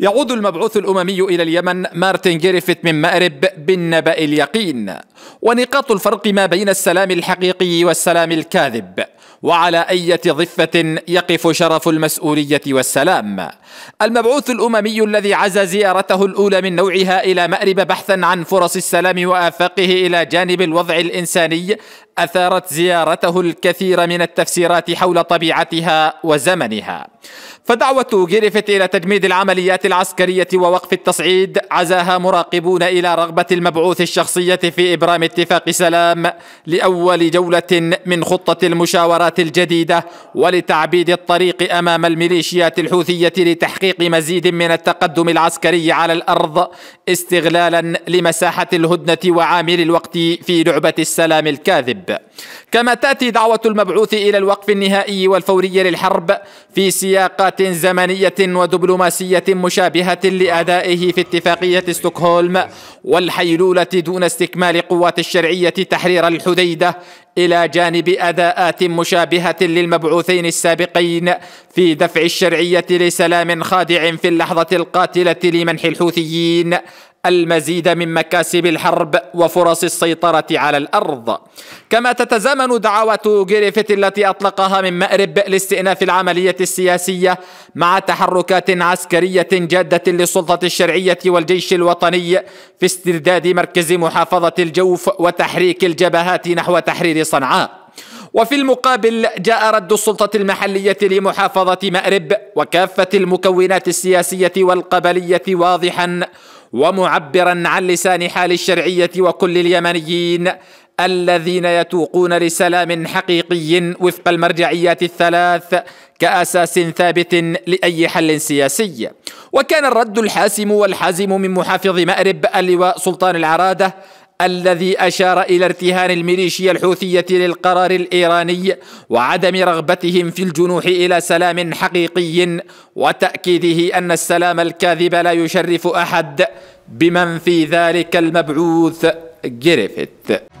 يعود المبعوث الأممي إلى اليمن مارتن جريفيث من مأرب بالنبأ اليقين ونقاط الفرق ما بين السلام الحقيقي والسلام الكاذب وعلى أي ضفة يقف شرف المسؤولية والسلام المبعوث الأممي الذي عزى زيارته الأولى من نوعها إلى مأرب بحثا عن فرص السلام وآفاقه إلى جانب الوضع الإنساني أثارت زيارته الكثير من التفسيرات حول طبيعتها وزمنها فدعوة جريفيث إلى تجميد العمليات العسكرية ووقف التصعيد عزاها مراقبون إلى رغبة المبعوث الشخصية في إبرام اتفاق سلام لأول جولة من خطة المشاورات الجديدة ولتعبيد الطريق أمام الميليشيات الحوثية لتحقيق مزيد من التقدم العسكري على الأرض استغلالا لمساحة الهدنة وعامل الوقت في لعبة السلام الكاذب كما تأتي دعوة المبعوث إلى الوقف النهائي والفوري للحرب في سياقات زمنية ودبلوماسية مشابهة لأدائه في اتفاقية ستوكهولم والحيلولة دون استكمال قوات الشرعية تحرير الحديدة إلى جانب أداءات مشابهة للمبعوثين السابقين في دفع الشرعية لسلام خادع في اللحظة القاتلة لمنح الحوثيين المزيد من مكاسب الحرب وفرص السيطرة على الأرض كما تتزامن دعوة جريفيث التي أطلقها من مأرب لاستئناف العملية السياسية مع تحركات عسكرية جادة للسلطة الشرعية والجيش الوطني في استرداد مركز محافظة الجوف وتحريك الجبهات نحو تحرير صنعاء وفي المقابل جاء رد السلطة المحلية لمحافظة مأرب وكافة المكونات السياسية والقبلية واضحا ومعبرا عن لسان حال الشرعيه وكل اليمنيين الذين يتوقون لسلام حقيقي وفق المرجعيات الثلاث كأساس ثابت لأي حل سياسي وكان الرد الحاسم والحازم من محافظ مأرب اللواء سلطان العرادة الذي أشار إلى ارتهان الميليشيا الحوثية للقرار الإيراني وعدم رغبتهم في الجنوح إلى سلام حقيقي وتأكيده أن السلام الكاذب لا يشرف أحد بمن في ذلك المبعوث جريفيث